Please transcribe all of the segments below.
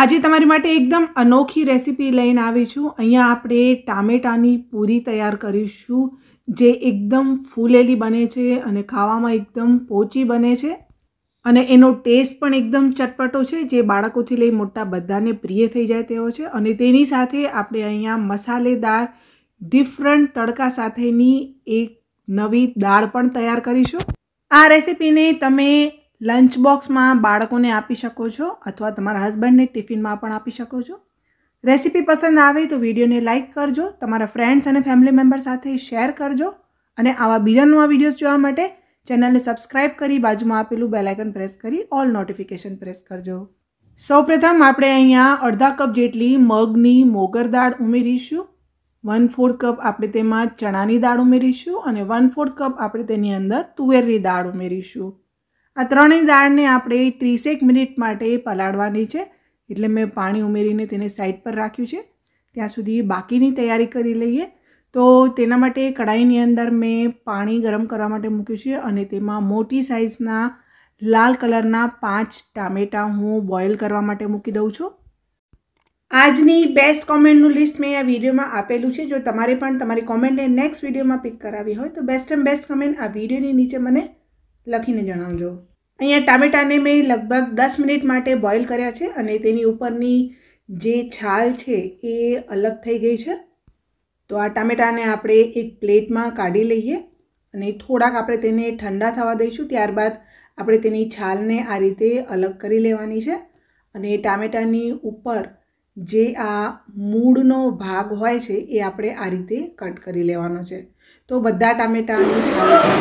આજે તમારી માટે એકદમ અનોખી રેસીપી લઈને આવી છું અહીંયા આપણે ટામેટાની પૂરી તૈયાર કરીશું જે એકદમ ફૂલેલી બને છે અને ખાવામાં એકદમ પોચી બને છે અને એનો ટેસ્ટ પણ એકદમ ચટપટો છે જે બાળકોથી લઈ મોટા બધાને પ્રિય થઈ જાય તેવો છે અને તેની સાથે આપણે અહીંયા મસાલેદાર ડિફરન્ટ તડકા સાથેની એક નવી દાળ પણ તૈયાર કરીશું આ રેસીપીને તમે લંચ બોક્સમાં બાળકોને આપી શકો છો અથવા તમારા હસબન્ડને ટિફિનમાં પણ આપી શકો છો રેસીપી પસંદ આવે તો વિડીયોને લાઇક કરજો તમારા ફ્રેન્ડ્સ અને ફેમિલી મેમ્બર સાથે શેર કરજો અને આવા બીજા નવા વિડીયોઝ જોવા માટે ચેનલને સબસ્ક્રાઇબ કરી બાજુમાં આપેલું બેલાઇકન પ્રેસ કરી ઓલ નોટિફિકેશન પ્રેસ કરજો સૌપ્રથમ આપણે અહીંયા અડધા કપ જેટલી મગની મોગર દાળ ઉમેરીશું વન ફોર્થ કપ આપણે તેમાં ચણાની દાળ ઉમેરીશું અને વન ફોર્થ કપ આપણે તેની અંદર તુવેરની દાળ ઉમેરીશું આ ત્રણેય દાળને આપણે ત્રીસેક મિનિટ માટે પલાળવાની છે એટલે મેં પાણી ઉમેરીને તેને સાઈડ પર રાખ્યું છે ત્યાં સુધી બાકીની તૈયારી કરી લઈએ તો તેના માટે કઢાઈની અંદર મેં પાણી ગરમ કરવા માટે મૂક્યું છે અને તેમાં મોટી સાઇઝના લાલ કલરના પાંચ ટામેટાં હું બોઇલ કરવા માટે મૂકી દઉં છું આજની બેસ્ટ કોમેન્ટનું લિસ્ટ મેં આ વિડીયોમાં આપેલું છે જો તમારે પણ તમારી કોમેન્ટને નેક્સ્ટ વિડીયોમાં પિક કરાવી હોય તો બેસ્ટ એન્ડ બેસ્ટ કમેન્ટ આ વિડીયોની નીચે મને લખીને જણાવજો અહીંયા ટામેટાને મેં લગભગ દસ મિનિટ માટે બોઇલ કર્યા છે અને તેની ઉપરની જે છાલ છે એ અલગ થઈ ગઈ છે તો આ ટામેટાને આપણે એક પ્લેટમાં કાઢી લઈએ અને થોડાક આપણે તેને ઠંડા થવા દઈશું ત્યારબાદ આપણે તેની છાલને આ રીતે અલગ કરી લેવાની છે અને ટામેટાની ઉપર જે આ મૂળનો ભાગ હોય છે એ આપણે આ રીતે કટ કરી લેવાનો છે તો બધા ટામેટાની તો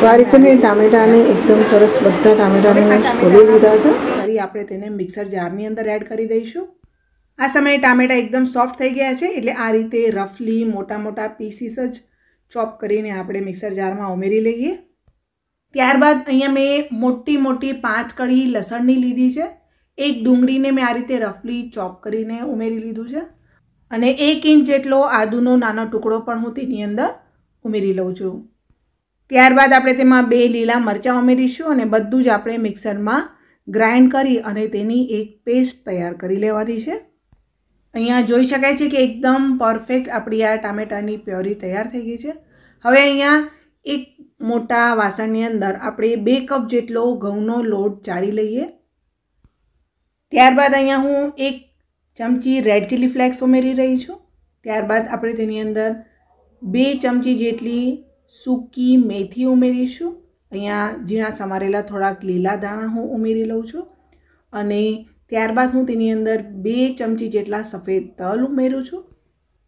આ રીતે ટામેટાને એકદમ સરસ બધા ટામેટાને મેં છોલી લીધા છે કરી આપણે તેને મિક્સર જારની અંદર એડ કરી દઈશું આ સમયે ટામેટા એકદમ સોફ્ટ થઈ ગયા છે એટલે આ રીતે રફલી મોટા મોટા પીસીસ જ ચોપ કરીને આપણે મિક્સર જારમાં ઉમેરી લઈએ ત્યારબાદ અહીંયા મેં મોટી મોટી પાંચ કળી લસણની લીધી છે એક ડુંગળીને મેં આ રીતે રફલી ચોપ કરીને ઉમેરી લીધું છે અને એક ઇંચ જેટલો આદુનો નાનો ટુકડો પણ હું તેની અંદર ઉમેરી લઉં છું ત્યારબાદ આપણે તેમાં બે લીલા મરચાં ઉમેરીશું અને બધું જ આપણે મિક્સરમાં ગ્રાઇન્ડ કરી અને તેની એક પેસ્ટ તૈયાર કરી લેવાની છે અહીંયા જોઈ શકાય છે કે એકદમ પરફેક્ટ આપણી આ ટામેટાની પ્યોરી તૈયાર થઈ ગઈ છે હવે અહીંયા એક મોટા વાસણની અંદર આપણે બે કપ જેટલો ઘઉંનો લોટ ચાળી લઈએ ત્યારબાદ અહીંયા હું એક ચમચી રેડ ચીલી ફ્લેક્સ ઉમેરી રહી છું ત્યારબાદ આપણે તેની અંદર બે ચમચી જેટલી સૂકી મેથી ઉમેરીશું અહીંયા ઝીણા સમારેલા થોડાક લીલા દાણા હું ઉમેરી લઉં છું અને ત્યારબાદ હું તેની અંદર બે ચમચી જેટલા સફેદ તલ ઉમેરું છું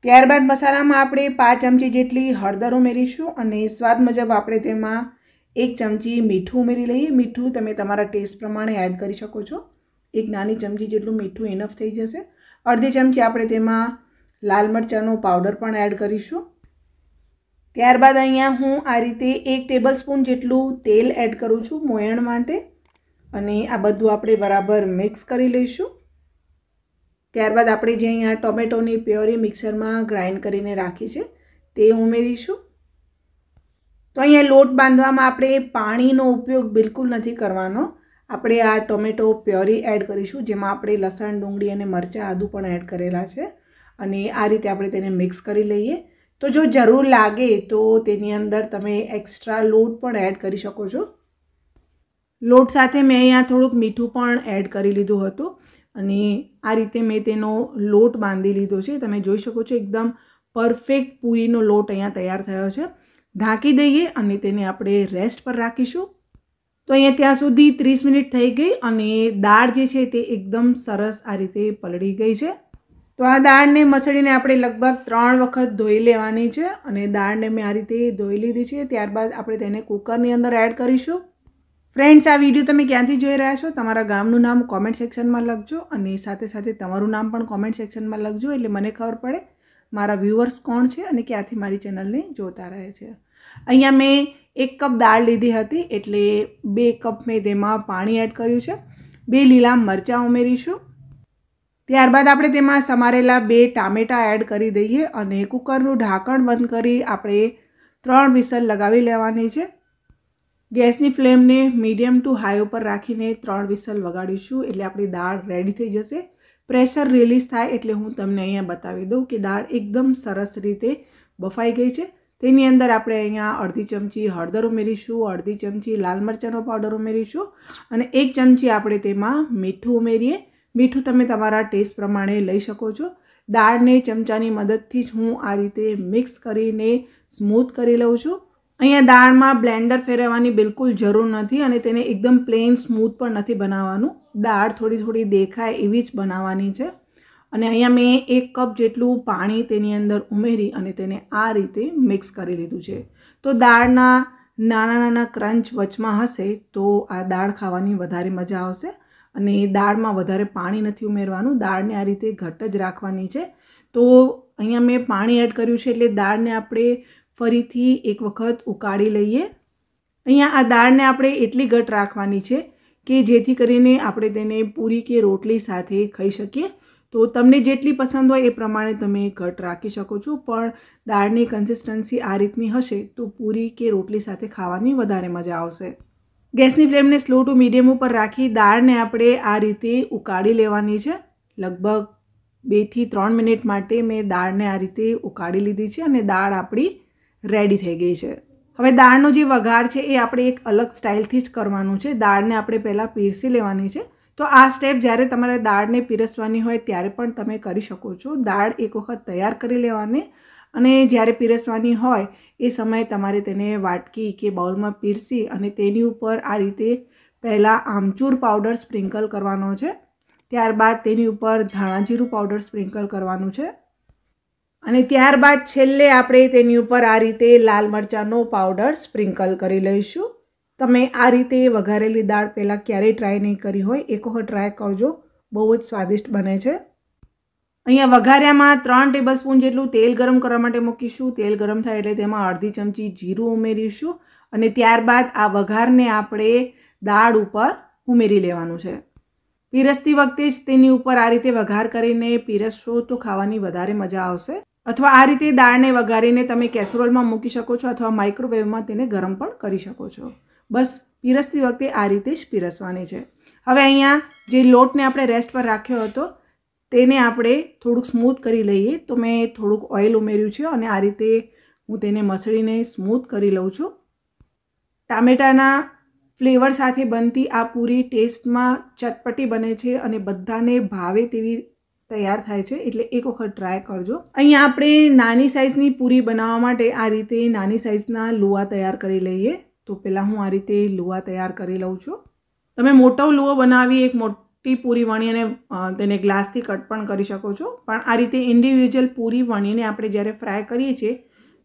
ત્યારબાદ મસાલામાં આપણે પાંચ ચમચી જેટલી હળદર ઉમેરીશું અને સ્વાદ મુજબ આપણે તેમાં એક ચમચી મીઠું ઉમેરી લઈએ મીઠું તમે તમારા ટેસ્ટ પ્રમાણે એડ કરી શકો છો એક નાની ચમચી જેટલું મીઠું ઇનફ થઈ જશે અડધી ચમચી આપણે તેમાં લાલ મરચાંનો પાવડર પણ એડ કરીશું ત્યારબાદ અહીંયા હું આ રીતે એક ટેબલ સ્પૂન જેટલું તેલ એડ કરું છું મોયણ માટે અને આ બધું આપણે બરાબર મિક્સ કરી લઈશું ત્યારબાદ આપણે જે અહીંયા ટોમેટોની પ્યોરી મિક્સરમાં ગ્રાઇન્ડ કરીને રાખી છે તે ઉમેરીશું તો અહીંયા લોટ બાંધવામાં આપણે પાણીનો ઉપયોગ બિલકુલ નથી કરવાનો આપણે આ ટોમેટો પ્યોરી એડ કરીશું જેમાં આપણે લસણ ડુંગળી અને મરચાં આદું પણ એડ કરેલા છે અને આ રીતે આપણે તેને મિક્સ કરી લઈએ તો જો જરૂર લાગે તો તેની અંદર તમે એક્સ્ટ્રા લોટ પણ એડ કરી શકો છો લોટ સાથે મેં અહીંયા થોડુંક મીઠું પણ એડ કરી લીધું હતું અને આ રીતે મેં તેનો લોટ બાંધી લીધો છે તમે જોઈ શકો છો એકદમ પરફેક્ટ પૂરીનો લોટ અહીંયા તૈયાર થયો છે ઢાંકી દઈએ અને તેને આપણે રેસ્ટ પર રાખીશું તો અહીંયા ત્યાં સુધી ત્રીસ મિનિટ થઈ ગઈ અને દાળ જે છે તે એકદમ સરસ આ રીતે પલળી ગઈ છે તો આ દાળને મસળીને આપણે લગભગ ત્રણ વખત ધોઈ લેવાની છે અને દાળને મેં આ રીતે ધોઈ લીધી છે ત્યારબાદ આપણે તેને કુકરની અંદર એડ કરીશું ફ્રેન્ડ્સ આ વિડીયો તમે ક્યાંથી જોઈ રહ્યા છો તમારા ગામનું નામ કોમેન્ટ સેક્શનમાં લખજો અને સાથે સાથે તમારું નામ પણ કોમેન્ટ સેક્શનમાં લખજો એટલે મને ખબર પડે મારા વ્યૂવર્સ કોણ છે અને ક્યાંથી મારી ચેનલને જોતા રહે છે અહીંયા મેં એક કપ દાળ લીધી હતી એટલે બે કપ મેં તેમાં પાણી એડ કર્યું છે બે લીલા મરચાં ઉમેરીશું ત્યારબાદ આપણે તેમાં સમારેલા બે ટામેટાં એડ કરી દઈએ અને કુકરનું ઢાંકણ બંધ કરી આપણે ત્રણ વિસલ લગાવી લેવાની છે ગેસની ફ્લેમને મીડિયમ ટુ હાઈ ઉપર રાખીને ત્રણ વિસલ વગાડીશું એટલે આપણી દાળ રેડી થઈ જશે પ્રેશર રિલીઝ થાય એટલે હું તમને અહીંયા બતાવી દઉં કે દાળ એકદમ સરસ રીતે બફાઈ ગઈ છે તેની અંદર આપણે અહીંયા અડધી ચમચી હળદર ઉમેરીશું અડધી ચમચી લાલ મરચાંનો પાવડર ઉમેરીશું અને એક ચમચી આપણે તેમાં મીઠું ઉમેરીએ મીઠું તમે તમારા ટેસ્ટ પ્રમાણે લઈ શકો છો દાળને ચમચાની મદદથી જ હું આ રીતે મિક્સ કરીને સ્મૂથ કરી લઉં છું અહીંયા દાળમાં બ્લેન્ડર ફેરવવાની બિલકુલ જરૂર નથી અને તેને એકદમ પ્લેન સ્મૂથ પણ નથી બનાવવાનું દાળ થોડી થોડી દેખાય એવી જ બનાવવાની છે અને અહીંયા મેં એક કપ જેટલું પાણી તેની અંદર ઉમેરી અને તેને આ રીતે મિક્સ કરી લીધું છે તો દાળના નાના નાના ક્રંચ વચમાં હશે તો આ દાળ ખાવાની વધારે મજા આવશે અને દાળમાં વધારે પાણી નથી ઉમેરવાનું દાળને આ રીતે ઘટ જ રાખવાની છે તો અહીંયા મેં પાણી એડ કર્યું છે એટલે દાળને આપણે ફરીથી એક વખત ઉકાળી લઈએ અહીંયા આ દાળને આપણે એટલી ઘટ રાખવાની છે કે જેથી કરીને આપણે તેને પૂરી કે રોટલી સાથે ખાઈ શકીએ તો તમને જેટલી પસંદ હોય એ પ્રમાણે તમે ઘટ રાખી શકો છો પણ દાળની કન્સિસ્ટન્સી આ રીતની હશે તો પૂરી કે રોટલી સાથે ખાવાની વધારે મજા આવશે ગેસની ફ્લેમને સ્લો ટુ મીડિયમ ઉપર રાખી દાળને આપણે આ રીતે ઉકાળી લેવાની છે લગભગ બેથી ત્રણ મિનિટ માટે મેં દાળને આ રીતે ઉકાળી લીધી છે અને દાળ આપણી રેડી થઈ ગઈ છે હવે દાળનો જે વઘાર છે એ આપણે એક અલગ સ્ટાઇલથી જ કરવાનું છે દાળને આપણે પહેલાં પીરસી લેવાની છે તો આ સ્ટેપ જ્યારે તમારે દાળને પીરસવાની હોય ત્યારે પણ તમે કરી શકો છો દાળ એક વખત તૈયાર કરી લેવાની અને જ્યારે પીરસવાની હોય એ સમયે તમારે તેને વાટકી કે બાઉલમાં પીરસી અને તેની ઉપર આ રીતે પહેલાં આમચૂર પાવડર સ્પ્રિંકલ કરવાનો છે ત્યારબાદ તેની ઉપર ધાણાજીરું પાવડર સ્પ્રિંકલ કરવાનું છે અને ત્યારબાદ છેલ્લે આપણે તેની ઉપર આ રીતે લાલ મરચાંનો પાવડર સ્પ્રિંકલ કરી લઈશું તમે આ રીતે વઘારેલી દાળ પહેલાં ક્યારેય ટ્રાય નહીં કરી હોય એક વખત ટ્રાય કરજો બહુ જ સ્વાદિષ્ટ બને છે અહીંયા વઘાર્યામાં ત્રણ ટેબલ સ્પૂન જેટલું તેલ ગરમ કરવા માટે મૂકીશું તેલ ગરમ થાય એટલે તેમાં અડધી ચમચી જીરું ઉમેરીશું અને ત્યારબાદ આ વઘારને આપણે દાળ ઉપર ઉમેરી લેવાનું છે પીરસતી વખતે જ તેની ઉપર આ રીતે વઘાર કરીને પીરસશો તો ખાવાની વધારે મજા આવશે અથવા આ રીતે દાળને વઘારીને તમે કેસરોલમાં મૂકી શકો છો અથવા માઇક્રોવેવમાં તેને ગરમ પણ કરી શકો છો બસ પીરસતી વખતે આ રીતે જ પીરસવાની છે હવે અહીંયા જે લોટને આપણે રેસ્ટ પર રાખ્યો હતો તેને આપણે થોડુંક સ્મૂથ કરી લઈએ તો મેં થોડુંક ઓઇલ ઉમેર્યું છે અને આ રીતે હું તેને મસળીને સ્મૂથ કરી લઉં છું ટામેટાના ફ્લેવર સાથે બનતી આ પૂરી ટેસ્ટમાં ચટપટી બને છે અને બધાને ભાવે તેવી તૈયાર થાય છે એટલે એક વખત ટ્રાય કરજો અહીંયા આપણે નાની સાઇઝની પૂરી બનાવવા માટે આ રીતે નાની સાઇઝના લુવા તૈયાર કરી લઈએ તો પહેલાં હું આ રીતે લુવા તૈયાર કરી લઉં છું તમે મોટો લુવો બનાવી એક મોટો ટી પૂરી વણી અને તેને ગ્લાસથી કટ પણ કરી શકો છો પણ આ રીતે ઇન્ડિવિજ્યુઅલ પૂરી વણીને આપણે જ્યારે ફ્રાય કરીએ છીએ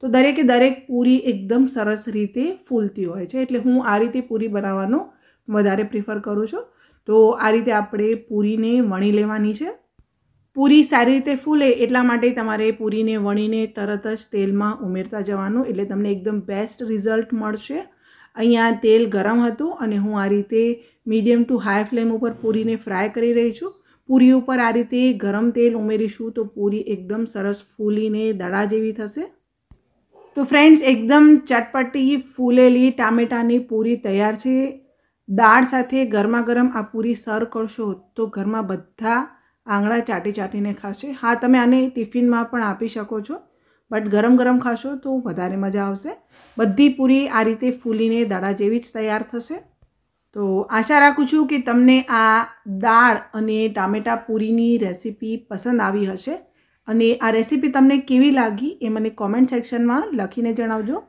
તો દરેકે દરેક પૂરી એકદમ સરસ રીતે ફૂલતી હોય છે એટલે હું આ રીતે પૂરી બનાવવાનું વધારે પ્રિફર કરું છું તો આ રીતે આપણે પૂરીને વણી લેવાની છે પૂરી સારી રીતે ફૂલે એટલા માટે તમારે પૂરીને વણીને તરત જ તેલમાં ઉમેરતા જવાનું એટલે તમને એકદમ બેસ્ટ રિઝલ્ટ મળશે અહીંયા તેલ ગરમ હતું અને હું આ રીતે મીડિયમ ટુ હાઈ ફ્લેમ ઉપર પૂરીને ફ્રાય કરી રહી છું પૂરી ઉપર આ રીતે ગરમ તેલ ઉમેરીશું તો પૂરી એકદમ સરસ ફૂલીને દડા જેવી થશે તો ફ્રેન્ડ્સ એકદમ ચટપટી ફૂલેલી ટામેટાની પૂરી તૈયાર છે દાળ સાથે ગરમા ગરમ આ પૂરી સર કરશો તો ઘરમાં બધા આંગળા ચાટી ચાટીને ખાશે હા તમે આને ટિફિનમાં પણ આપી શકો છો બટ ગરમ ગરમ ખાશો તો વધારે મજા આવશે બધી પૂરી આ રીતે ફૂલીને ડરા જેવી જ તૈયાર થશે તો આશા રાખું છું કે તમને આ દાળ અને ટામેટા પૂરીની રેસિપી પસંદ આવી હશે અને આ રેસિપી તમને કેવી લાગી એ મને કમેન્ટ સેક્શનમાં લખીને જણાવજો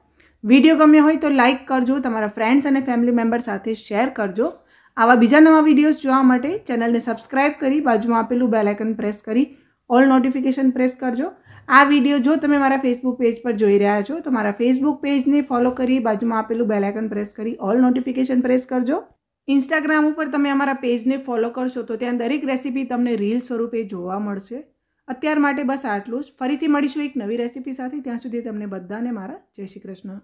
વિડિયો ગમ્યો હોય તો લાઈક કરજો તમારા ફ્રેન્ડ્સ અને ફેમિલી મેમ્બર્સ સાથે શેર કરજો આવા બીજા નવા વિડિયો જોવા માટે ચેનલને સબ્સ્ક્રાઇબ કરી બાજુમાં આપેલું બેલ આઇકન પ્રેસ કરી ઓલ નોટિફિકેશન પ્રેસ કરજો આ વિડીયો જો તમે મારા ફેસબુક પેજ પર જોઈ રહ્યા છો તો મારા ફેસબુક પેજને ફોલો કરી બાજુમાં આપેલું બેલાઇકન પ્રેસ કરી ઓલ નોટિફિકેશન પ્રેસ કરજો ઇન્સ્ટાગ્રામ ઉપર તમે અમારા પેજને ફોલો કરશો તો ત્યાં દરેક રેસીપી તમને રીલ સ્વરૂપે જોવા મળશે અત્યાર માટે બસ આટલું જ ફરીથી મળીશું એક નવી રેસીપી સાથે ત્યાં સુધી તમને બધાને મારા જય શ્રી કૃષ્ણ